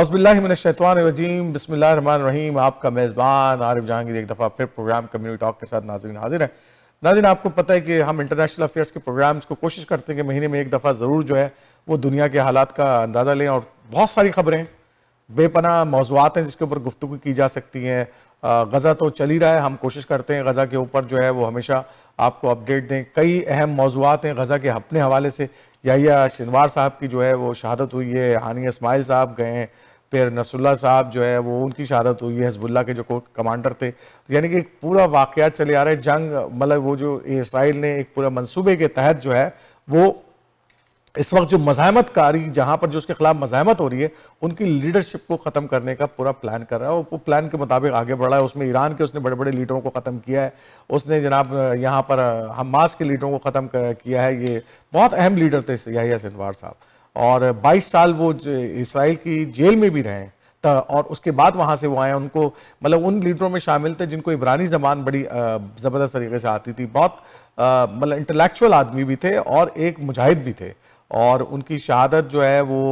अज़बिल्लाशैतवानरजीम रहीम आपका मेज़बान आरिफ जहांगीर एक दफ़ा फिर प्रोग्राम कम्यूनिटी टॉक के साथ नाजिन हाजिर है नाजिन आपको पता है कि हम इंटरनेशनल अफेयर्स के प्रोग्राम्स को कोशिश करते हैं कि महीने में एक दफ़ा ज़रूर जो है वो दुनिया के हालात का अंदाज़ा लें और बहुत सारी खबरें बेपना मौजूद हैं जिसके ऊपर गुफ्तु की जा सकती हैं गज़ा तो चल ही रहा है हम कोशिश करते हैं गज़ा के ऊपर जो है वो हमेशा आपको अपडेट दें कई अहम मौजूद हैं गज़ा के अपने हवाले से याहिया शनवार साहब की जो है वो शहादत हुई है हानिया इसमाइल साहब गए हैं फिर नसरुल्ला साहब जो है वो उनकी शहादत हुई है हजबुल्ला के जो कमांडर थे तो यानी कि एक पूरा वाक़ चले आ रहे हैं जंग मतलब वो जो इसराइल ने एक पूरा मनसूबे के तहत जो है वो इस वक्त जो मजामतकारी जहां पर जो उसके खिलाफ मजामत हो रही है उनकी लीडरशिप को खत्म करने का पूरा प्लान कर रहा है वो प्लान के मुताबिक आगे बढ़ा है उसमें ईरान के उसने बड़े बड़े लीडरों को ख़त्म किया है उसने जनाब यहाँ पर हमास के लीडरों को ख़त्म किया है ये बहुत अहम लीडर थे यहा सिनवार साहब और बाईस साल वो इसराइल की जेल में भी रहे और उसके बाद वहाँ से वो आए उनको मतलब उन लीडरों में शामिल थे जिनको इबरानी जबान बड़ी ज़बरदस्त तरीके से आती थी बहुत मतलब इंटेलेक्चुअल आदमी भी थे और एक मुजाहिद भी थे और उनकी शहादत जो है वो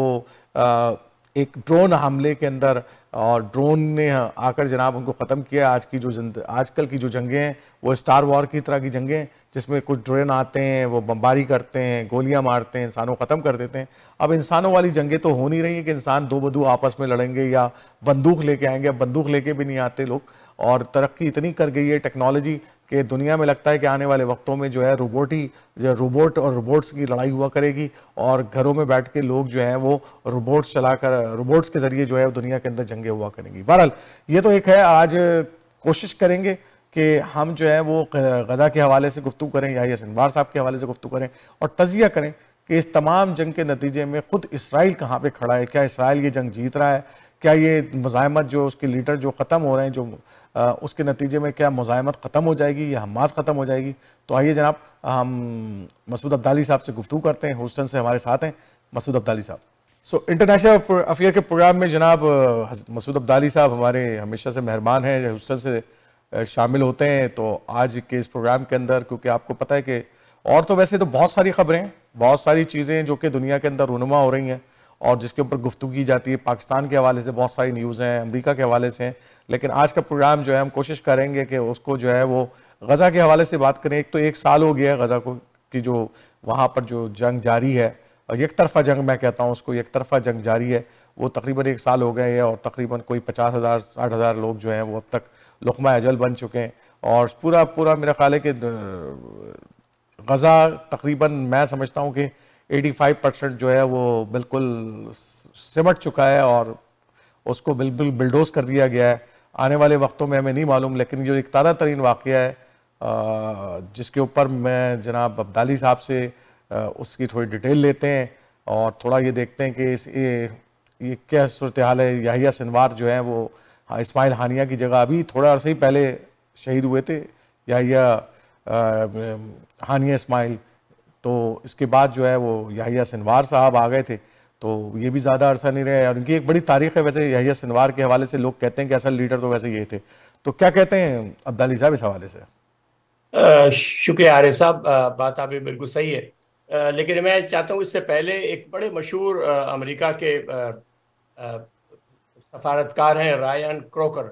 एक ड्रोन हमले के अंदर और ड्रोन ने आकर जनाब उनको ख़त्म किया आज की जो आजकल की जो जंगें हैं वो स्टार वॉर की तरह की जंगें जिसमें कुछ ड्रोन आते हैं वो बमबारी करते हैं गोलियां मारते हैं इंसानों को ख़त्म कर देते हैं अब इंसानों वाली जंगें तो हो नहीं रही हैं कि इंसान दो बदू आपस में लड़ेंगे या बंदूक लेके आएंगे अब बंदूक लेके भी नहीं आते लोग और तरक्की इतनी कर गई है टेक्नोलॉजी कि दुनिया में लगता है कि आने वाले वक्तों में जो है रोबोट ही रोबोट और रोबोट्स की लड़ाई हुआ करेगी और घरों में बैठ के लोग जो है वो रोबोट्स चलाकर रोबोट्स के जरिए जो है दुनिया के अंदर जंगे हुआ करेंगी बहरहाल ये तो एक है आज कोशिश करेंगे कि हम जो है वो गज़ा के हवाले से गुफ्तु करें या सिनवार साहब के हवाले से गुफ्तु करें और तजिया करें कि इस तमाम जंग के नतीजे में ख़ुद इसराइल कहाँ पर खड़ा है क्या इसराइल ये जंग जीत रहा है क्या ये मज़ामत जो उसके लीडर जो ख़त्म हो रहे हैं जो उसके नतीजे में क्या मुजामत ख़त्म हो जाएगी या हमास ख़त्म हो जाएगी तो आइए जनाब हम मसूद अब्दाली साहब से गुफ्तू करते हैं होस्टन से हमारे साथ हैं मसूद अब्दाली साहब सो इंटरनेशनल अफेयर के प्रोग्राम में जनाब मसूद अब्दाली साहब हमारे हमेशा से मेहरबान हैं हुसन से शामिल होते हैं तो आज के इस प्रोग्राम के अंदर क्योंकि आपको पता है कि और तो वैसे तो बहुत सारी खबरें बहुत सारी चीज़ें जो कि दुनिया के अंदर रुनुमा हो रही हैं और जिसके ऊपर गुफ्तु की जाती है पाकिस्तान के हवाले से बहुत सारी न्यूज़ हैं अमेरिका के हवाले से हैं लेकिन आज का प्रोग्राम जो है हम कोशिश करेंगे कि उसको जो है वो गज़ा के हवाले से बात करें एक तो एक साल हो गया है गज़ा को की जो वहाँ पर जो जंग जारी है और एक तरफा जंग मैं कहता हूँ उसको एक तरफा जंग जारी है वो तकरीबन एक साल हो गए हैं और तकरीबन कोई पचास हज़ार साठ हज़ार लोग जो हैं वो अब तक लुकमा अजल बन चुके हैं और पूरा पूरा मेरा ख्याल है कि गज़ा तकरीबन मैं समझता हूँ कि 85 परसेंट जो है वो बिल्कुल सिमट चुका है और उसको बिल्कुल बिल्डोज कर दिया गया है आने वाले वक्तों में हमें नहीं मालूम लेकिन जो एक ताज़ा तरीन वाक़ है जिसके ऊपर मैं जनाब अब्दाली साहब से उसकी थोड़ी डिटेल लेते हैं और थोड़ा ये देखते हैं कि इस ये, ये क्या सूरत हाल है याहिया सिनवार जो है वो हाँ, इसमाइल हानिया की जगह अभी थोड़ा अरसे ही पहले शहीद हुए थे याहिया हानिया इसमाइल तो इसके बाद जो है वो याहिया सिनवार साहब आ गए थे तो ये भी ज़्यादा अरसा नहीं रहे और उनकी एक बड़ी तारीख है वैसे याहिया सिनवार के हवाले से लोग कहते हैं कि असल लीडर तो वैसे ये थे तो क्या कहते हैं अब्दाली साहब इस हवाले से शुक्रिया आर्य साहब बात आप बिल्कुल सही है आ, लेकिन मैं चाहता हूँ इससे पहले एक बड़े मशहूर अमरीका के सफारतकार हैं रायन क्रोकर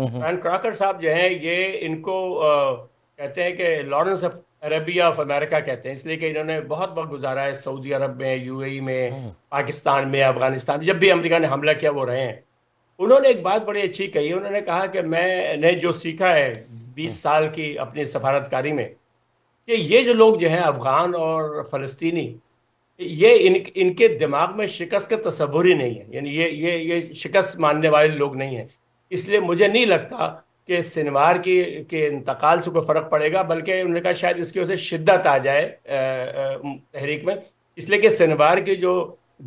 हम्म, हम्म। रायन क्राकर साहब जो हैं ये इनको कहते हैं कि Lawrence of Arabia of America कहते हैं इसलिए कि इन्होंने बहुत वक्त गुजारा है सऊदी अरब में यूएई में हम्म। पाकिस्तान में अफगानिस्तान में जब भी अमेरिका ने हमला किया वो रहे हैं उन्होंने एक बात बड़ी अच्छी कही उन्होंने कहा कि मैंने जो सीखा है बीस हम्म। साल की अपनी सफारतकारी में कि ये जो लोग जो हैं अफ़गान और फ़लस्तनी ये इन इनके दिमाग में शिकस्त का तस्वुर ही नहीं है यानी ये ये ये शिकस्त मानने वाले लोग नहीं हैं इसलिए मुझे नहीं लगता कि शनिवार की के इंतकाल से कोई फ़र्क पड़ेगा बल्कि उन्होंने कहा शायद इसकी वजह से शिद्दत आ जाए तहरीक में इसलिए कि शनिवार की जो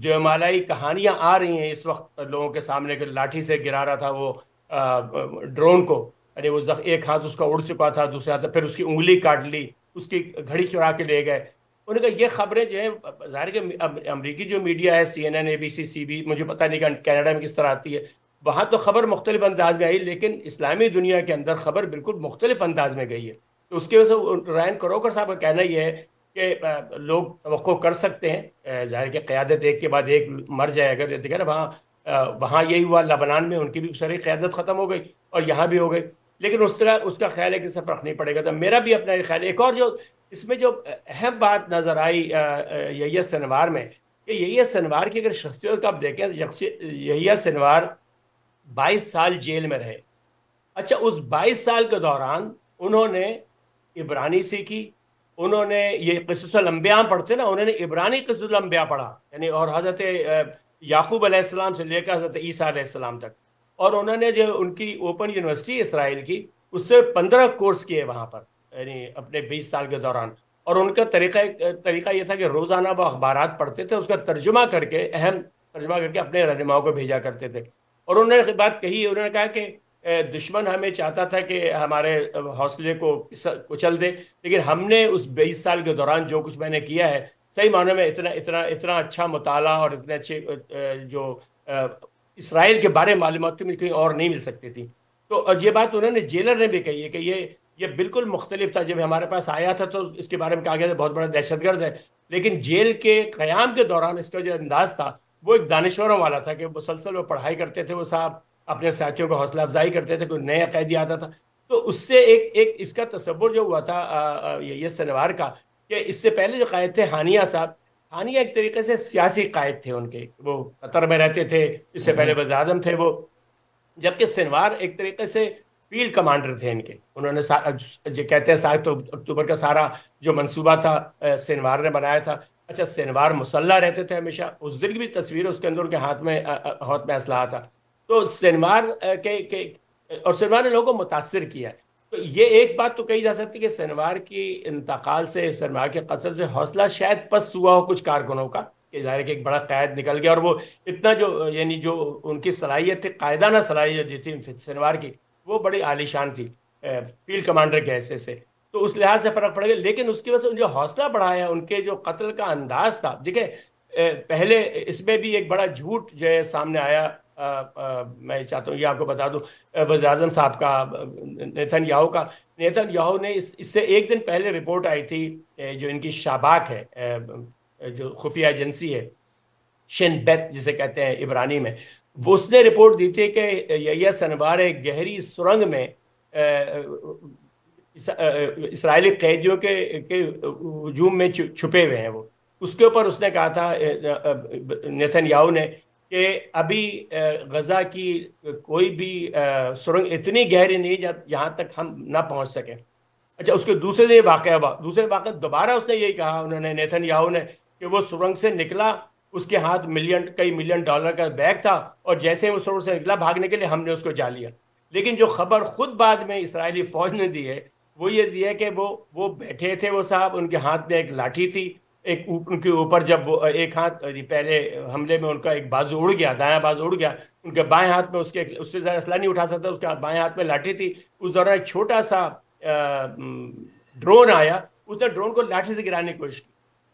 जो मालाई कहानियाँ आ रही हैं इस वक्त लोगों के सामने के लाठी से गिरा रहा था वो आ, ड्रोन को अरे वो जख एक हाथ उसका उड़ चुका था दूसरे हाथ फिर उसकी उंगली काट ली उसकी घड़ी चुरा के ले गए उन्होंने कहा ये खबरें जो है ज़ाहिर कि अमरीकी जो मीडिया है C N N A B C C B मुझे पता नहीं कि कैनेडा में किस तरह आती है वहाँ तो खबर मुख्तलिफ अंदाज में आई लेकिन इस्लामी दुनिया के अंदर खबर बिल्कुल मुख्तलिफ अंदाज में गई है तो उसकी वजह से रैन करोकर साहब का कहना यह है कि लोग तो कर सकते हैं जाहिर कि क़्यादत एक के बाद एक मर जाएगा देखा ना वहाँ वहाँ यही हुआ लबनान में उनकी भी सारी क़्यादत ख़त्म हो गई और यहाँ भी हो गई लेकिन उस तरह उसका ख्याल है कि सब रखना ही पड़ेगा तो मेरा भी अपना ख्याल एक और जो इसमें जो अहम बात नज़र आई यही सनवार में कि यही सनवार की अगर शख्सियत का आप देखें यही सनवार 22 साल जेल में रहे अच्छा उस 22 साल के दौरान उन्होंने इब्रानी सीखी उन्होंने ये कसलम्बियाम पढ़ते ना उन्होंने इब्रानी कसलम्बिया पढ़ा यानी और हज़रत याकूब आसमाम से लेकर हज़रत ईसा तक और उन्होंने जो उनकी ओपन यूनिवर्सिटी इसराइल की उससे पंद्रह कोर्स किए वहाँ पर यानी अपने बीस साल के दौरान और उनका तरीका तरीका ये था कि रोज़ाना वो अखबार पढ़ते थे उसका तर्जुमा करके अहम तर्जुमा करके अपने रहनुमाओं को भेजा करते थे और उन्होंने बात कही उन्होंने कहा कि दुश्मन हमें चाहता था कि हमारे हौसले को कुचल दे लेकिन हमने उस बीस साल के दौरान जो कुछ मैंने किया है सही मायने में इतना इतना इतना अच्छा मताला और इतने अच्छे जो इसराइल के बारे में मालूम थी मुझे कहीं और नहीं मिल सकती थी तो और ये बात उन्होंने जेलर ने भी कही है कि ये ये बिल्कुल मुख्तलिफ था जब हमारे पास आया था तो इसके बारे में कहा गया था बहुत बड़ा दहशतगर्द है लेकिन जेल के क़्याम के दौरान इसका जो अंदाज था वो एक दानश्वरों वाला था कि मुसलसल वो पढ़ाई करते थे वो साहब अपने साथियों को हौसला अफजाई करते थे कोई नया कैदी आता था तो उससे एक एक इसका तस्वुर जो हुआ था ये सनवार का कि इससे पहले जो कायद थे हानिया साहब हानिया एक तरीके से सियासी कायद थे उनके वो कतर में रहते थे इससे हम्म। पहले वजादम थे वो जबकि सनवार एक तरीके से फील्ड कमांडर थे इनके उन्होंने जो कहते हैं सात तो अक्टूबर का सारा जो मंसूबा था सेनवार ने बनाया था अच्छा सेनवार मुसल्ला रहते थे हमेशा उस दिन की भी तस्वीर उसके अंदर उनके हाथ में हाथ में असलाह था तो सेनवार के, के और सेनवार ने लोगों को मुतासर किया तो ये एक बात तो कही जा सकती है कि सेनवार की इंतकाल से सेनवार के कतल से हौसला शायद पस्त हुआ हो कुछ कारकुनों का कि जाहिर कि एक बड़ा कैद निकल गया और वो इतना जो यानी जो उनकी सलाहियत थी कायदाना सलाहियत जो थी सेनवार की वो बड़ी आलिशान थी फील्ड कमांडर के ऐसे से तो उस लिहाज से फ़र्क पड़ गया लेकिन उसकी वजह से उनका हौसला बढ़ाया उनके जो कत्ल का अंदाज था देखे पहले इसमें भी एक बड़ा झूठ जो है सामने आया आ, आ, मैं चाहता हूँ ये आपको बता दूँ वजी अजम साहब का नेथन याहू का नेथन याहू ने इस इससे एक दिन पहले रिपोर्ट आई थी जो इनकी शाबाक है जो खुफिया एजेंसी है शिन बैत जिसे कहते हैं इबरानी में वो उसने रिपोर्ट दी थी कि यया सनवार एक गहरी सुरंग में इसराइली कैदियों के के हजूम में छुपे हुए हैं वो उसके ऊपर उसने कहा था नेथन याहू ने कि अभी गज़ा की कोई भी सुरंग इतनी गहरी नहीं जब यहाँ तक हम ना पहुँच सकें अच्छा उसके दूसरे दिन वाक़ दूसरे वाक़ दोबारा उसने यही कहा उन्होंने नेथन याहू ने कि वो सुरंग से निकला उसके हाथ मिलियन कई मिलियन डॉलर का बैग था और जैसे ही उस रोड से निकला भागने के लिए हमने उसको जा लिया लेकिन जो खबर खुद बाद में इसराइली फ़ौज ने दी है वो ये दी है कि वो वो बैठे थे वो साहब उनके हाथ में एक लाठी थी एक उनके ऊपर जब वो एक हाथ पहले हमले में उनका एक बाजू उड़ गया दाया बाजू उड़ गया उनके बाएं हाथ में उसके उससे ज़्यादा असला नहीं उठा सकता उसके बाएं हाथ में लाठी थी उस दौरान एक छोटा सा ड्रोन आया उसने ड्रोन को लाठी से गिराने की कोशिश की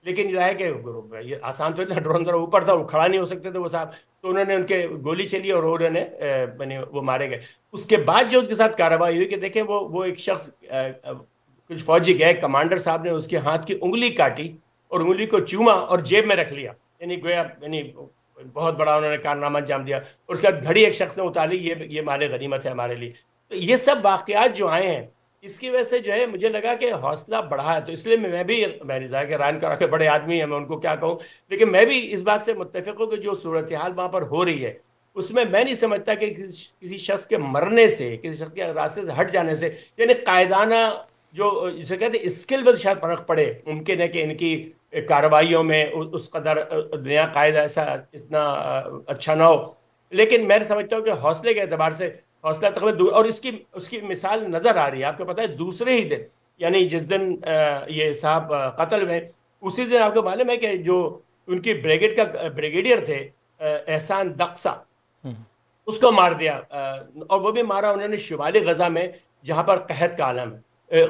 लेकिन जो है कि आसान तो ड्रोन जरा ऊपर था वो खड़ा नहीं हो सकते थे वो साहब तो उन्होंने उनके गोली चली और उन्होंने मैंने वो मारे गए उसके बाद जो उनके साथ कार्रवाई हुई कि देखें वो वो एक शख्स कुछ फौजी गए कमांडर साहब ने उसके हाथ की उंगली काटी और उंगली को चूमा और जेब में रख लिया यानी गोया यानी बहुत बड़ा उन्होंने कारनामा अंजाम दिया और उसके बाद घड़ी एक शख्स ने उतारी ये ये माले गनीमत है हमारे लिए तो ये सब वाक़ात जो आए हैं इसकी वजह से जो है मुझे लगा कि हौसला बढ़ा है तो इसलिए मैं भी मैंने कहा कि रान करा के बड़े आदमी हैं मैं उनको क्या कहूँ लेकिन मैं भी इस बात से मुतफ़ हूँ कि जो सूरत हाल वहाँ पर हो रही है उसमें मैं नहीं समझता कि किसी शख्स के मरने से किसी शख्स के रास्ते से हट जाने से यानी कायदाना जो जिसे कहते हैं स्किल पर शायद फ़र्क पड़े मुमकिन है कि इनकी कार्रवाइयों में उस कदर नया कायदा ऐसा इतना अच्छा ना हो लेकिन मैं समझता हूँ कि हौसले के अतबार से हौसला तकबल और इसकी उसकी मिसाल नज़र आ रही है आपको पता है दूसरे ही दिन यानी जिस दिन ये साहब कत्ल हुए उसी दिन आपको मालूम है कि जो उनकी ब्रिगेड का ब्रिगेडियर थे एहसान दक्सा हम्म। उसको मार दिया और वो भी मारा उन्होंने शिवाली गजा में जहाँ पर कहत का आलम है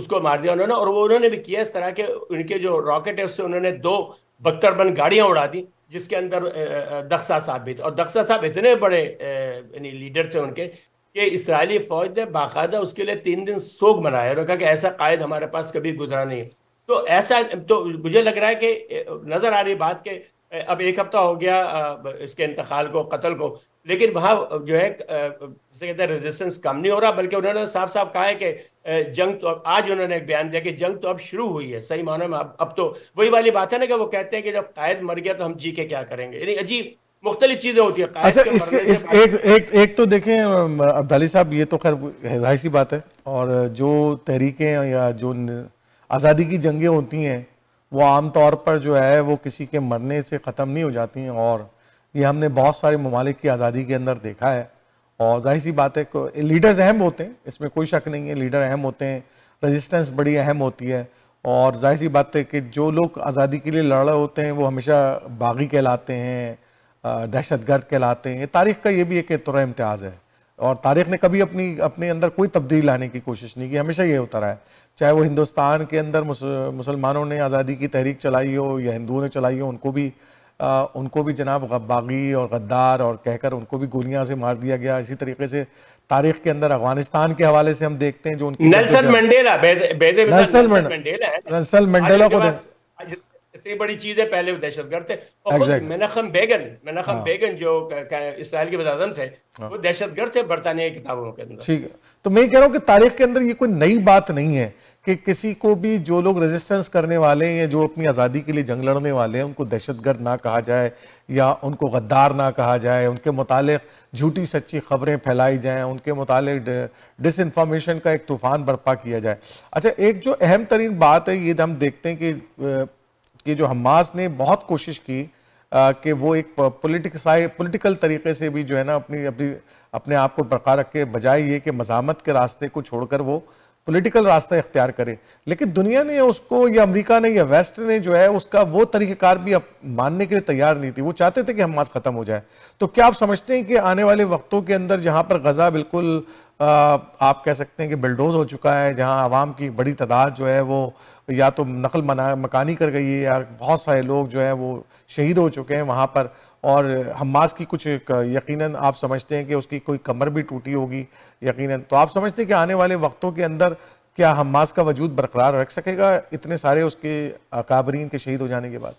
उसको मार दिया उन्होंने और वो उन्होंने भी किया इस तरह के उनके जो रॉकेट है उससे उन्होंने दो बख्तरबंद गाड़ियाँ उड़ा दी जिसके अंदर दक्सा साहब भी थे और दक्सा साहब इतने बड़े यानी लीडर थे उनके कि इसराइली फ़ौज ने बाकायदा उसके लिए तीन दिन सोग मनाया उन्होंने कहा कि ऐसा कायद हमारे पास कभी गुजरा नहीं तो ऐसा तो मुझे लग रहा है कि नज़र आ रही बात के अब एक हफ्ता हो गया इसके इंतकाल को कत्ल को लेकिन वहाँ जो है जैसे कहते हैं रेजिस्टेंस कम नहीं हो रहा बल्कि उन्होंने साफ साफ कहा है कि जंग तो अब आज उन्होंने एक बयान दिया कि जंग तो अब शुरू हुई है सही मानो में अब अब तो वही वाली बात है ना कि वो कहते हैं कि जब कायद मर गया तो हम जी के क्या करेंगे यानी अजीब मुख्तलिफ चीज़ें होती है अच्छा इसके इस एक, एक एक तो देखें अब्दाली साहब ये तो खैर जाहिर सी बात है और जो तहरीकें या जो आज़ादी की जंगें होती हैं वो आम तौर पर जो है वो किसी के मरने से ख़त्म नहीं हो जाती हैं और ये हमने बहुत सारे ममालिक की आज़ादी के अंदर देखा है और जाहिर सी बात है लीडर्स अहम होते हैं इसमें कोई शक नहीं है लीडर अहम होते हैं रजिस्टेंस बड़ी अहम होती है और जाहिर सी बात है कि जो लोग आज़ादी के लिए लड़ रहे होते हैं वो हमेशा बागी कहलाते हैं दहशत गर्द कहलाते हैं तारीख़ का ये भी एक तरह इम्तियाज़ है और तारीख ने कभी अपनी अपने अंदर कोई तब्दील लाने की कोशिश नहीं की हमेशा ये होता रहा है चाहे वो हिंदुस्तान के अंदर मुसलमानों ने आज़ादी की तहरीक चलाई हो या हिंदुओं ने चलाई हो उनको भी आ, उनको भी जनाब बागी और गद्दार और कहकर उनको भी गोलियां से मार दिया गया इसी तरीके से तारीख के अंदर अफगानिस्तान के हवाले से हम देखते हैं जो उनकी नेल्सन मंडेला नेल्सन मंडेला को इतनी बड़ी चीज है पहले दहशत गर्द थे और exactly. मेनखम बेगन मेनखम हाँ। बेगन जो इसराइल के वजाजम थे हाँ। वो दहशत गर्द थे बरतानिया किताबों के अंदर ठीक है तो मैं कह रहा हूँ कि तारीख के अंदर ये कोई नई बात नहीं है कि किसी को भी जो लोग रेजिस्टेंस करने वाले हैं जो अपनी आज़ादी के लिए जंग लड़ने वाले हैं उनको दहशतगर्द ना कहा जाए या उनको गद्दार ना कहा जाए उनके मुतालिक झूठी सच्ची खबरें फैलाई जाएं उनके डिस डिसइंफॉर्मेशन का एक तूफ़ान बर्पा किया जाए अच्छा एक जो अहम तरीन बात है ये हम देखते हैं कि कि जो हमास ने बहुत कोशिश की कि वो एक पोलिटिकसाई पोलिटिकल तरीके से भी जो है ना अपनी अपनी अपने आप को बरकरार रखे बजाय ये कि मजामत के रास्ते को छोड़कर वो पॉलिटिकल रास्ता इख्तियार करे लेकिन दुनिया ने उसको या अमेरिका ने या वेस्ट ने जो है उसका वो तरीक़ार भी अब मानने के लिए तैयार नहीं थी वो चाहते थे कि हमास ख़त्म हो जाए तो क्या आप समझते हैं कि आने वाले वक्तों के अंदर जहाँ पर गज़ा बिल्कुल आप कह सकते हैं कि बिल्डोज हो चुका है जहां आवाम की बड़ी तादाद जो है वो या तो नकल मना मकानी कर गई है या बहुत सारे लोग जो है वो शहीद हो चुके हैं वहाँ पर और हमास की कुछ यकीनन आप समझते हैं कि उसकी कोई कमर भी टूटी होगी यकीनन तो आप समझते हैं कि आने वाले वक्तों के अंदर क्या हमास का वजूद बरकरार रख सकेगा इतने सारे उसके काबरीन के शहीद हो जाने के बाद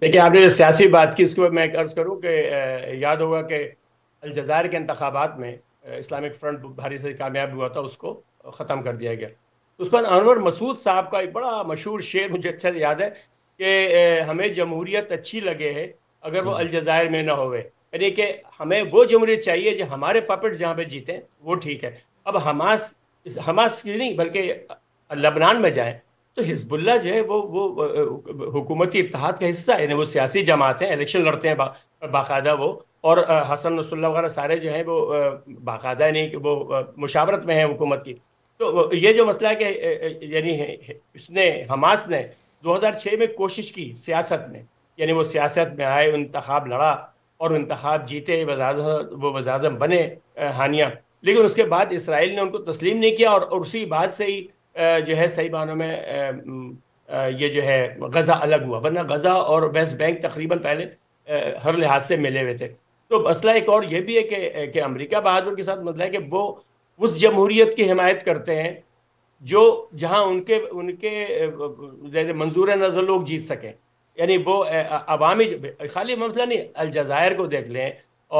देखिए आपने जो सियासी बात की उसके बाद मैं अर्ज़ करूँ कि याद होगा कि अलजायर के इंतबात में इस्लामिक फ्रंट भारी से कामयाब हुआ था उसको ख़त्म कर दिया गया उस पर अनवर मसूद साहब का एक बड़ा मशहूर शेर मुझे अच्छा याद है कि हमें जमहूरियत अच्छी लगे है अगर वो अलजायर में ना होवे यानी कि हमें वो जमहूरियत चाहिए जो हमारे पपेट जहाँ पे जीते वो ठीक है अब हमास हमास की नहीं बल्कि लबनान में जाएँ तो हिजबुल्ला जो है वो वो हुकूमती इतिहाद का हिस्सा है यानी वो सियासी जमात हैं इलेक्शन लड़ते हैं बा, बाकायदा वो और हसन नसल्ला वगैरह सारे जो हैं वो बाकायदा नहीं कि वो मुशावरत में है हुकूमत की तो ये जो मसला है कि यानी इसने हमास ने 2006 में कोशिश की सियासत में यानी वो सियासत में आए इंतखब लड़ा और इंतखब जीते वो वजाजम बने हानिया लेकिन उसके बाद इसराइल ने उनको तस्लीम नहीं किया और उसी बात से ही जो है सही मानों में ये जो है गज़ा अलग हुआ वरना गज़ा और वेस्ट बैंक तकरीबन पहले हर लिहाज से मिले हुए थे तो मसला एक और यह भी है कि कि अमेरिका बहादुर के साथ मसला है कि वो उस जमहूरीत की हिमायत करते हैं जो जहां उनके उनके जैसे मंजूर नजर लोग जीत सकें यानी वो अवामी खाली मसला नहीं अलजायर को देख लें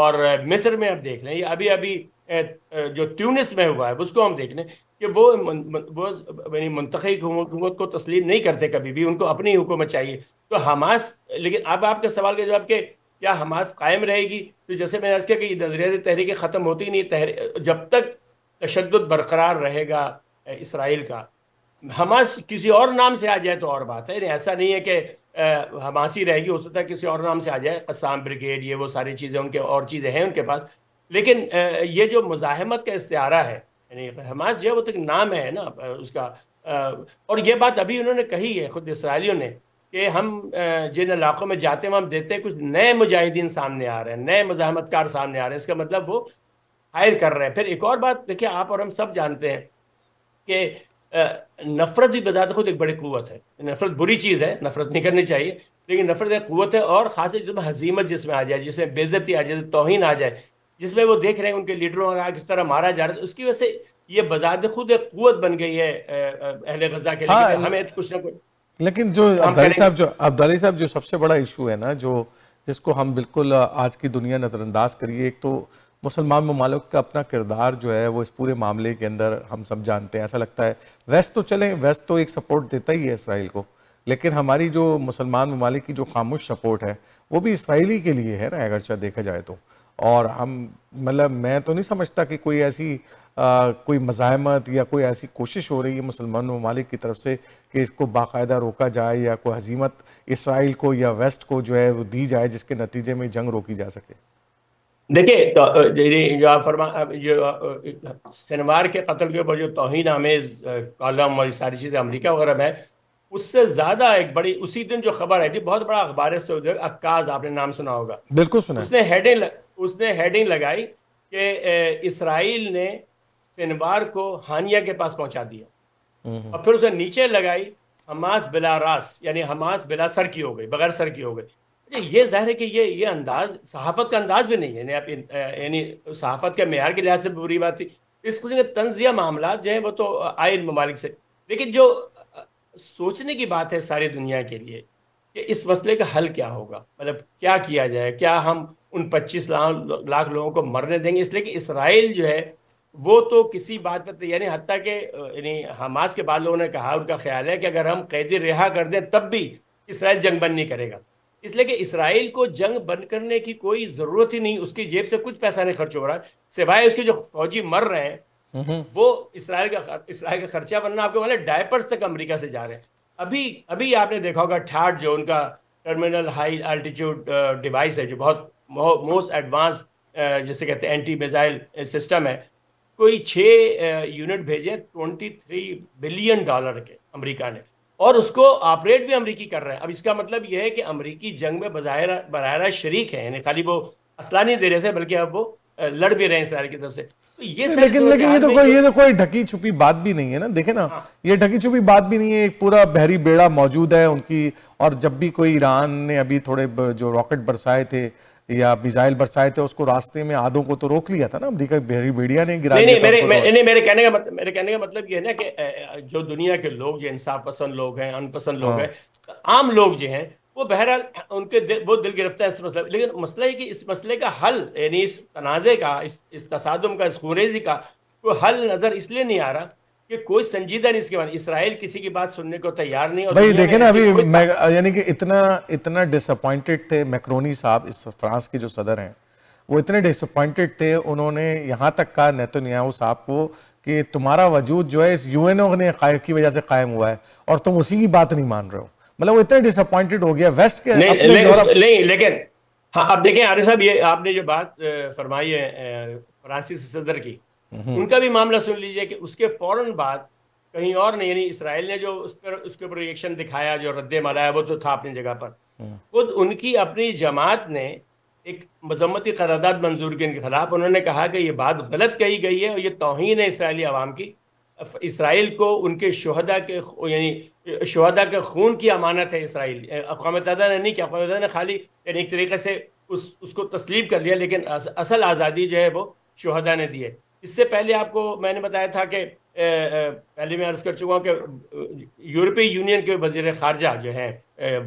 और मिस्र में आप देख लें या अभी अभी जो ट्यूनिस में हुआ है उसको हम देख लें कि वो वो यानी मनतखी हुकूमत को तस्लीम नहीं करते कभी भी उनको अपनी हुकूमत चाहिए तो हमास लेकिन अब आपके सवाल के जवाब के क्या हमास कायम रहेगी तो जैसे मैंने अर्ज किया कि नजरियात तहरीकें ख़त्म होती नहीं तहरी जब तक तशद बरकरार रहेगा इसराइल का हमास किसी और नाम से आ जाए तो और बात है ऐसा नहीं है कि हमासी रहेगी हो सकता है किसी और नाम से आ जाए कसाम ब्रिगेड ये वो सारी चीज़ें उनके और चीज़ें हैं उनके पास लेकिन ये जो मुजाहमत का इस्तारा है यानी हमास जो है वो तो नाम है ना उसका और ये बात अभी उन्होंने कही है ख़ुद इसराइलियों ने कि हम जिन इलाकों में जाते हैं हम देते हैं कुछ नए मुजाहिदीन सामने आ रहे हैं नए मजामतकार सामने आ रहे हैं इसका मतलब वो हायर कर रहे हैं फिर एक और बात देखिए आप और हम सब जानते हैं कि नफ़रत भी बजात खुद एक बड़ी क़वत है नफ़रत बुरी चीज़ है नफ़रत नहीं करनी चाहिए लेकिन नफ़रत एक क़वत है और ख़ास जब हजीमत जिसमें आ जाए जिसमें बेज़ती आ जाए तोहन आ जाए जिसमें वो देख रहे हैं उनके लीडरों का किस तरह मारा जा रहा है तो उसकी वजह से ये बजात खुद एक क़वत बन गई है अहल गजा के लिए हाँ। हमें तो कुछ ना कुछ लेकिन जो अब्दाली साहब जो अब्दाली साहब जो सबसे बड़ा इशू है ना जो जिसको हम बिल्कुल आज की दुनिया नज़रअंदाज करिए एक तो मुसलमान ममालक का अपना किरदार जो है वो इस पूरे मामले के अंदर हम सब जानते हैं ऐसा लगता है वेस्ट तो चले वेस्ट तो एक सपोर्ट देता ही है इसराइल को लेकिन हमारी जो मुसलमान ममालिक की जो खामोश सपोर्ट है वो भी इसराइली के लिए है ना अगरचा देखा जाए तो और हम मतलब मैं तो नहीं समझता कि कोई ऐसी कोई मजामत या कोई ऐसी कोशिश हो रही है मुसलमान ममालिक की तरफ से कि इसको बाकायदा रोका जाए या कोई हजीमत इसराइल को या वेस्ट को जो है वो दी जाए जिसके नतीजे में जंग रोकी जा सके देखिए तो जो आप फरमा जो शनिवार के कत्ल के ऊपर जो तोहन आमेज़ कॉलम और सारी चीज़ें अमरीका वगैरह में उससे ज़्यादा एक बड़ी उसी दिन जो खबर आई थी बहुत बड़ा अखबार है सऊदी अक्काज आपने नाम सुना होगा बिल्कुल सुना उसने हेडिंग उसने हेडिंग लगाई कि इसराइल ने सिनवार को हानिया के पास पहुंचा दिया हम्म। और फिर उसे नीचे लगाई हमास बिला रास यानी हमास बिला सर की हो गई बगैर सर की हो गई ये जाहिर है कि ये ये अंदाज सहाफत का अंदाज भी नहीं है आप यानी सहाफत के मैार के लिहाज से बुरी बात थी इस किस्म के तंजिया मामला जो है वो तो आए इन ममालिक से लेकिन जो सोचने की बात है सारी दुनिया के लिए कि इस मसले का हल क्या होगा मतलब क्या किया जाए क्या हम उन पच्चीस लाख लोगों को मरने देंगे इसलिए कि इसराइल जो है वो तो किसी बात पर तो, यानी हती के यानी हमास के बाद लोगों ने कहा उनका ख्याल है कि अगर हम कैदी रिहा कर दें तब भी इसराइल जंग बंद नहीं करेगा इसलिए कि इसराइल को जंग बंद करने की कोई ज़रूरत ही नहीं उसकी जेब से कुछ पैसा नहीं खर्च हो रहा है सिवाय उसके जो फौजी मर रहे हैं वो इसराइल का इसराइल का खर्चा बनना आपके वाले डायपर्स तक अमेरिका से जा रहे हैं अभी अभी आपने देखा होगा ठाट जो उनका टर्मिनल हाई अल्टीट्यूड डिवाइस है जो बहुत मोस्ट एडवांस जैसे कहते हैं एंटी मिज़ाइल सिस्टम है कोई छः यूनिट भेजे ट्वेंटी थ्री बिलियन डॉलर के अमेरिका ने और उसको ऑपरेट भी अमरीकी कर रहे हैं अब इसका मतलब यह है कि अमरीकी जंग में बरह रहा शरीक है यानी खाली वो असला नहीं दे रहे थे बल्कि अब वो लड़ भी रहे हैं इसराइल की तरफ से तो ये लेकिन लेकिन ये तो कोई ये तो कोई ढकी छुपी बात भी नहीं है ना देखे ना हाँ। ये ढकी छुपी बात भी नहीं है एक पूरा बहरी बेड़ा मौजूद है उनकी और जब भी कोई ईरान ने अभी थोड़े जो रॉकेट बरसाए थे या मिसाइल बरसाए थे उसको रास्ते में आधों को तो रोक लिया था ना अमरीका भेड़िया ने गिरा नहीं, नहीं, मेरे, मेरे, नहीं मेरे कहने का मतलब मेरे कहने का मतलब ये है ना कि जो दुनिया के लोग जो इंसाफ पसंद लोग हैं अनपसंद लोग हाँ। हैं आम लोग जो हैं वो बहरहाल उनके दिल, वो दिल गिरफ्तार है इस मसले लेकिन मसला है कि इस मसले का हल यानी इस तनाज़े का इस इस तसादम का इस खुरेजी का कोई हल नज़र इसलिए नहीं आ रहा कि कोई संजीदा नहीं इसके बारे इसराइल किसी की बात सुनने को तैयार नहीं भाई देखे ना अभी यानी कि इतना इतना डिसअपॉइंटेड थे मैक्रोनी साहब इस फ्रांस के जो सदर हैं वो इतने डिसअपॉइंटेड थे उन्होंने यहाँ तक कहा नेतन्याहू साहब को कि तुम्हारा वजूद जो है इस यूएनओ ने की वजह से कायम हुआ है और तुम उसी की बात नहीं मान रहे हो मतलब वो इतने डिसअपॉइंटेड हो गया वेस्ट के नहीं, ले, ले, नहीं लेकिन हाँ अब देखें आर्य साहब ये आपने जो बात फरमाई है फ्रांसिस सदर की हम्म। उनका भी मामला सुन लीजिए कि उसके फौरन बाद कहीं और नहीं यानी इसराइल ने जो उस पर उसके ऊपर रिएक्शन दिखाया जो रद्द मनाया वो तो था अपनी जगह पर हम्म। खुद उनकी अपनी जमात ने एक मजम्मती करारदाद मंजूर की उनके खिलाफ उन्होंने कहा कि ये बात गलत कही गई है और ये तोहन है इसराइली आवाम की इसराइल को उनके शहदा के यानी शहदा के खून की अमानत है इसराइल अकवा तदा ने नहीं किया अफगान ने खाली यानी एक तरीके से उस उसको तस्लीम कर लिया लेकिन असल आज़ादी जो है वो शहदा ने दी है इससे पहले आपको मैंने बताया था कि पहले मैं अर्ज़ कर चुका हूँ कि यूरोपीय यूनियन के वजीर खारजा जो हैं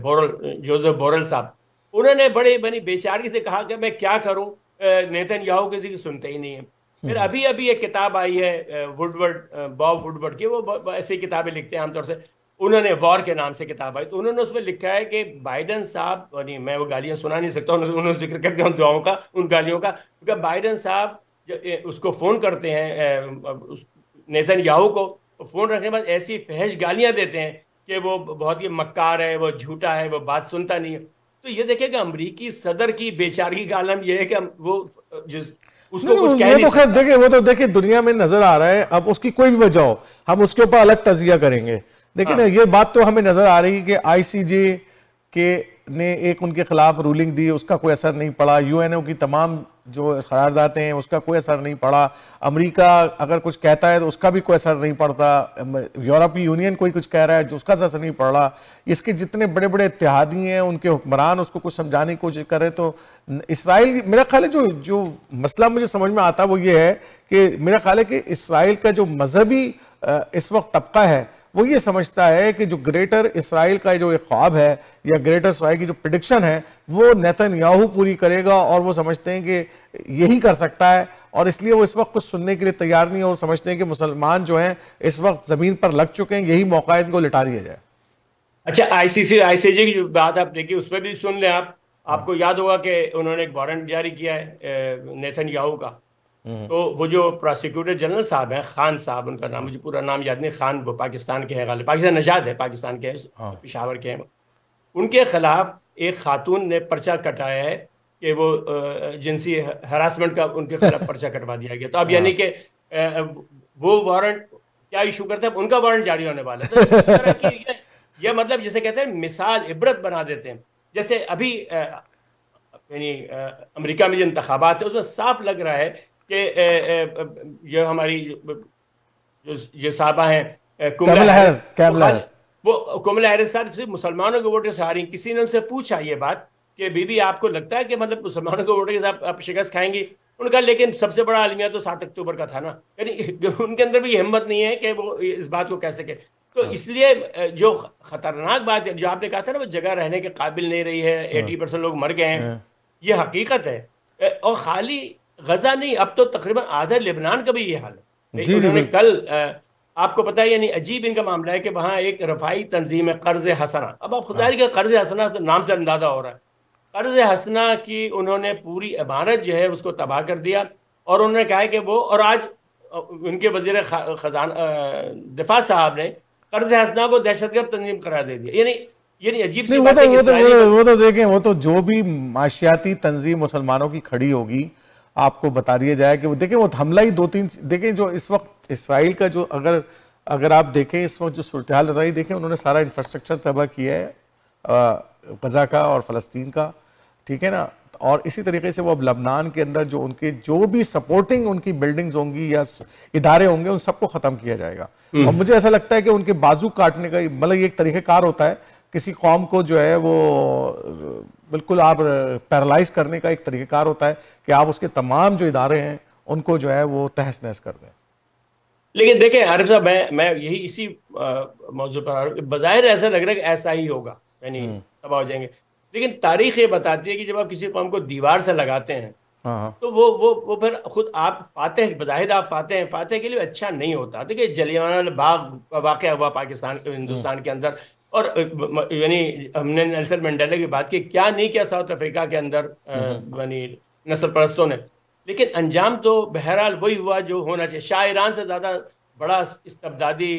बोरल जोसेफ बोरल साहब उन्होंने बड़े बनी बेचारी से कहा कि मैं क्या करूँ नेतन याहू किसी की सुनते ही नहीं है फिर हम्म। अभी अभी एक किताब आई है वुडवर्ड बॉब वुडवर्ड की वो ऐसी किताबें लिखते हैं आमतौर से उन्होंने वॉर के नाम से किताब आई तो उन्होंने उसमें लिखा है कि बाइडन साहब यानी मैं वो गालियाँ सुना नहीं सकता उन्होंने जिक्र करते हूँ दुआओं का उन गालियों का क्योंकि बाइडन साहब उसको फ़ोन करते हैं नेतन याहू को तो फ़ोन रखने के बाद ऐसी फहश गालियां देते हैं कि वो बहुत ही मक्कार है वो झूठा है वो बात सुनता नहीं है तो ये देखेगा अमरीकी सदर की बेचारगी का आलम यह है कि वो जिस उसको कुछ तो खैर देखे वो तो देखे दुनिया में नजर आ रहा है अब उसकी कोई भी वजह हो हम उसके ऊपर अलग तजिया करेंगे देखिए ना हाँ। ये बात तो हमें नजर आ रही है कि आईसीजे के ने एक उनके खिलाफ रूलिंग दी उसका कोई असर नहीं पड़ा यूएनओ की तमाम जो करारदाते हैं उसका कोई असर नहीं पड़ा अमेरिका अगर कुछ कहता है तो उसका भी कोई असर नहीं पड़ता यूरोपीय यूनियन कोई कुछ कह रहा है जो तो उसका असर नहीं पड़ रहा इसके जितने बड़े बड़े इतिहादी हैं उनके हुक्मरान उसको कुछ समझाने की कोशिश कर रहे तो इसराइल मेरा ख्याल है जो जो मसला मुझे समझ में आता वो ये है कि मेरा ख्याल है कि इसराइल का जो मजहबी इस वक्त तबका है वो ये समझता है कि जो ग्रेटर इसराइल का जो एक ख्वाब है या ग्रेटर इसराइल की जो प्रडिक्शन है वो नेतन याहू पूरी करेगा और वो समझते हैं कि यही कर सकता है और इसलिए वो इस वक्त कुछ सुनने के लिए तैयार नहीं है और समझते हैं कि मुसलमान जो हैं इस वक्त ज़मीन पर लग चुके हैं यही मौका इनको लिटा दिया जाए अच्छा आईसीसी आईसीजे की जो बात आप देखिए उस पर भी सुन लें आप आपको याद होगा कि उन्होंने एक वारंट जारी किया है नेथन याहू का हम्म। तो वो जो प्रोसिक्यूटर जनरल साहब हैं खान साहब उनका नाम हम्म। मुझे पूरा नाम याद नहीं खान वो पाकिस्तान के हैं गालिब पाकिस्तान नजाद है पाकिस्तान के हाँ। पिशावर के हैं उनके खिलाफ एक खातून ने पर्चा कटाया है कि वो जिनसी हरासमेंट का उनके खिलाफ पर्चा कटवा दिया गया तो अब यानी हाँ। कि वो वारंट क्या इशू करते हैं उनका वारंट जारी होने वाला है तो ये मतलब जैसे कहते हैं मिसाल इबरत बना देते हैं जैसे अभी यानी अमेरिका में जो इंतबात है उसमें साफ लग रहा है ए, ये हमारी जो ये साहबा हैं वो कमला हैरिस साहब सिर्फ मुसलमानों के वोटर से हारी किसी ने उनसे पूछा ये बात कि बीबी आपको लगता है कि मतलब मुसलमानों के वोट के साथ आप शिकस्त खाएंगी उनका लेकिन सबसे बड़ा आलमिया तो सात अक्टूबर का था ना यानी उनके अंदर भी हिम्मत नहीं है कि वो इस बात को कह सके तो हाँ। इसलिए जो खतरनाक बात जो आपने कहा था ना वो जगह रहने के काबिल नहीं रही है हाँ। एटी परसेंट लोग मर गए हैं हाँ। ये हकीकत है और खाली गजा नहीं अब तो तकरीबन आधा लेबनान का भी ये हाल है जी, जी, जी। कल आपको पता है यानी अजीब इनका मामला है कि वहाँ एक रफाई तंजीम है कर्ज हसना अब आप खुदा हाँ। के कर्ज हसना नाम से अंदाजा हो रहा है कर्ज हसना की उन्होंने पूरी इमारत जो है उसको तबाह कर दिया और उन्होंने कहा कि वो और आज उनके वजीर खजान दिफा साहब ने कर्ज हसना को दहशतगर्द तंजीम करा दे दिया यानी यानी अजीब सी तो, वो तो वो तो, वो तो देखें वो तो जो भी माशियाती तंजीम मुसलमानों की खड़ी होगी आपको बता दिया जाए कि वो देखें वो हमला ही दो तीन देखें जो इस वक्त इसराइल का जो अगर अगर आप देखें इस वक्त जो सूरत हाल देखें उन्होंने सारा इंफ्रास्ट्रक्चर तबाह किया है गज़ा का और फ़लस्तीन का ठीक है ना और इसी तरीके से वो अब लबनान के अंदर जो उनके जो भी सपोर्टिंग उनकी बिल्डिंग्स होंगी या इदारे होंगे उन सबको ख़त्म किया जाएगा हम्म। और मुझे ऐसा लगता है कि उनके बाजू काटने का मतलब एक तरीके कार होता है किसी कौम को जो है वो बिल्कुल आप पैरालाइज करने का एक तरीक़ार होता है कि आप उसके तमाम जो इदारे हैं उनको जो है वो तहस नहस कर दें लेकिन देखें आरिफ साहब मैं मैं यही इसी मौजूद पर बाहिर ऐसा लग रहा है कि ऐसा ही होगा यानी हम्म। तबाह हो जाएंगे लेकिन तारीख ये बताती है कि जब आप किसी कौम को दीवार से लगाते हैं हाँ, हाँ। तो वो वो वो फिर खुद आप फातह बज़ाहिर आप फातह हैं फातह के लिए अच्छा नहीं होता देखिए जलियावाला बाग का वाक़ हुआ पाकिस्तान हिंदुस्तान हम्म। के अंदर और यानी हमने नेल्सन मंडेला की बात की क्या नहीं किया साउथ अफ्रीका के अंदर हम्म, हम्म। यानी नसल परस्तों ने लेकिन अंजाम तो बहरहाल वही हुआ जो होना चाहिए शाह ईरान से ज़्यादा बड़ा इस्तबदादी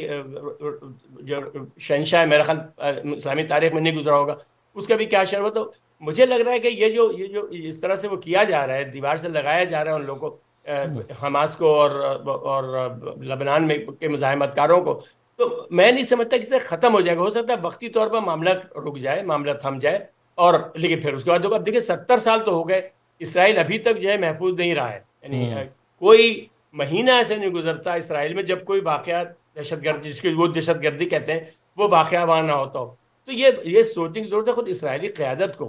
जो शहनशाह मेरा खान इस्लामी तारीख में नहीं गुजरा होगा उसका भी क्या शर तो मुझे लग रहा है कि ये जो ये जो इस तरह से वो किया जा रहा है दीवार से लगाया जा रहा है उन लोगों को हम्म। हमास को और और लबनान में के मुजामतकारों को तो मैं नहीं समझता कि खत्म हो जाएगा हो सकता है वक्ती तौर पर मामला रुक जाए मामला थम जाए और लेकिन फिर उसके बाद देखो अब देखिए सत्तर साल तो हो गए इसराइल अभी तक जो है महफूज नहीं रहा है यानी हम्म। कोई महीना ऐसे नहीं गुजरता इसराइल में जब कोई वाक़ दहशतगर्दी जिसकी वो दहशत गर्दी कहते हैं वो वाक़ वहाँ ना होता हो तो ये ये सोचने की जरूरत है खुद इसराइली क्यादत को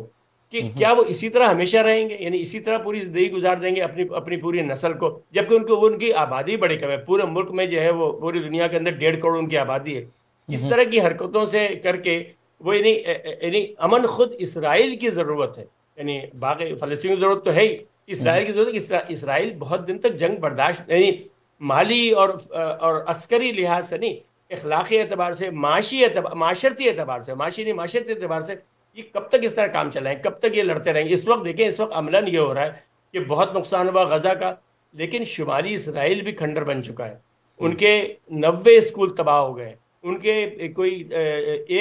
कि हम्म। क्या वो इसी तरह हमेशा रहेंगे यानी इसी तरह पूरी जिंदगी गुजार देंगे अपनी अपनी पूरी नस्ल को जबकि उनको उनकी आबादी बड़ी कम है पूरे मुल्क में जो है वो पूरी दुनिया के अंदर डेढ़ करोड़ उनकी आबादी है इस हम्म। तरह की हरकतों से करके वो यानी यानी अमन खुद इसराइल की ज़रूरत है यानी बाकी फलस्तीन की ज़रूरत तो है ही इसराइल हम्म। की ज़रूरत इसराइल बहुत दिन तक जंग बर्दाश्त यानी माली और और अस्करी लिहाज से नहीं अखलाक़ी एतबार से माशी माशरती एतबार से माशी नहीं माशरती एतबार से ये कब तक इस तरह काम चलाएं कब तक ये लड़ते रहेंगे इस वक्त देखें इस वक्त अमलन ये हो रहा है कि बहुत नुकसान हुआ गजा का लेकिन शुमाली इसराइल भी खंडर बन चुका है हम्म। उनके नब्बे स्कूल तबाह हो गए उनके कोई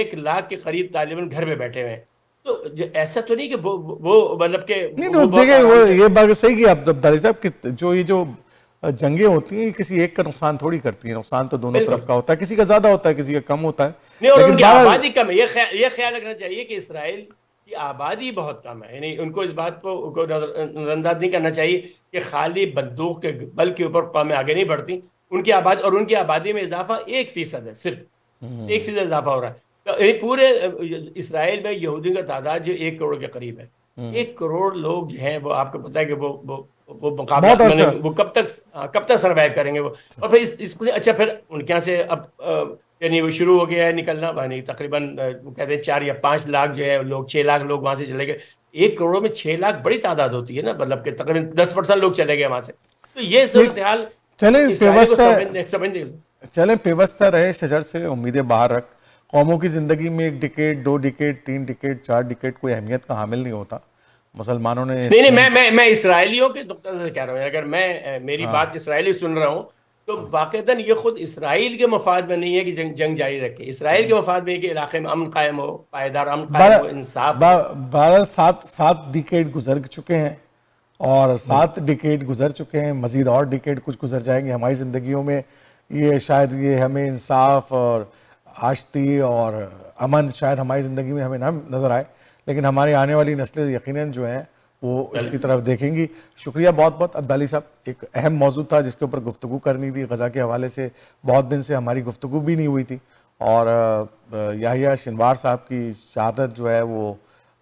एक लाख के करीब तालिबन घर में बैठे हुए हैं तो ऐसा तो नहीं कि वो वो मतलब के नहीं तो देखिए वो ये बात सही की आप दफ्तारी साहब कि जो ये जो जंगे होती हैं किसी एक का नुकसान थोड़ी करती है नुकसान तो दोनों तरफ का होता है किसी का ज्यादा होता है किसी का कम होता है नहीं और उनकी आबादी कम है ये ख्याल ये ख्याल रखना चाहिए कि इसराइल की आबादी बहुत कम है यानी उनको इस बात को नजरअंदाज नहीं करना चाहिए कि खाली बंदूक के बल के ऊपर कौमें आगे नहीं बढ़ती उनकी आबादी और उनकी आबादी में इजाफा एक फीसद है सिर्फ हम्म। एक फीसद इजाफा हो रहा है तो पूरे इसराइल में यहूदियों का तादाद जो एक करोड़ के करीब है हम्म। एक करोड़ लोग हैं वो आपको पता है कि वो वो वो मुकाबला मैंने अच्छा। वो कब तक कब तक सर्वाइव करेंगे वो और फिर इस इसको अच्छा फिर उनके यहाँ से अब यानी वो शुरू हो गया है निकलना यानी तकरीबन वो कहते हैं चार या पाँच लाख जो है लोग छः लाख लोग वहाँ से चले गए एक करोड़ में छः लाख बड़ी तादाद होती है ना मतलब कि तकरीबन दस परसेंट लोग चले गए वहाँ से तो ये सूरत हाल चले व्यवस्था चले व्यवस्था रहे शजर से उम्मीदें बाहर रख कौमों की ज़िंदगी में एक डिकेट दो डिकेट तीन डिकेट चार डिकेट कोई अहमियत का हामिल नहीं होता मुसलमानों ने नहीं नहीं मैं मैं मैं इसराइलियों के दुख तो से कह रहा हूँ अगर मैं मेरी हाँ। बात इसराइली सुन रहा हूँ तो वाक़ता ये खुद इसराइल के मफाद में नहीं है कि जंग जंग जारी रखे इसराइल के हाँ। मफाद में है कि इलाके में अमन कायम हो पायदार अमन कायम हो इंसाफ भारत सात सात डिकेट गुजर चुके हैं और सात डिकेट गुजर चुके हैं मज़ीद और डिकेट कुछ गुजर जाएंगे हमारी ज़िंदगियों में ये शायद ये हमें इंसाफ और आशती और अमन शायद हमारी ज़िंदगी में हमें ना नज़र आए लेकिन हमारी आने वाली नस्लें यकीन जो हैं वो इसकी तरफ देखेंगी शुक्रिया बहुत बहुत अब्दाली साहब एक अहम मौजूद था जिसके ऊपर गुफ्तु करनी थी गज़ा के हवाले से बहुत दिन से हमारी गुफ्तु भी नहीं हुई थी और याहिया शनवार साहब की शहादत जो है वो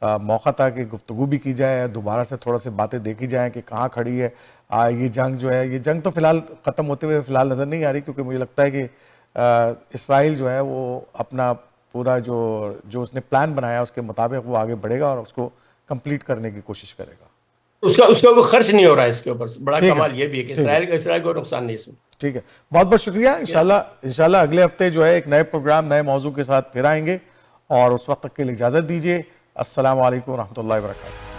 आ, मौका था कि गुफ्तु भी की जाए दोबारा से थोड़ा से बातें देखी जाएँ कि कहाँ खड़ी है आ, ये जंग जो है ये जंग तो फ़िलहाल ख़त्म होते हुए फ़िलहाल नज़र नहीं आ रही क्योंकि मुझे लगता है कि इसराइल जो है वो अपना पूरा जो जो उसने प्लान बनाया उसके मुताबिक वो आगे बढ़ेगा और उसको कंप्लीट करने की कोशिश करेगा उसका उसका कोई खर्च नहीं हो रहा है इसके ऊपर बड़ा कमाल ये भी है कि इसराइल इसराइल को नुकसान नहीं इसमें ठीक है बहुत बहुत शुक्रिया इंशाल्लाह इंशाल्लाह अगले हफ्ते जो है एक नए प्रोग्राम नए मौजू के साथ फिर आएंगे और उस वक्त तक के लिए इजाज़त दीजिए असल वरहमल वर्का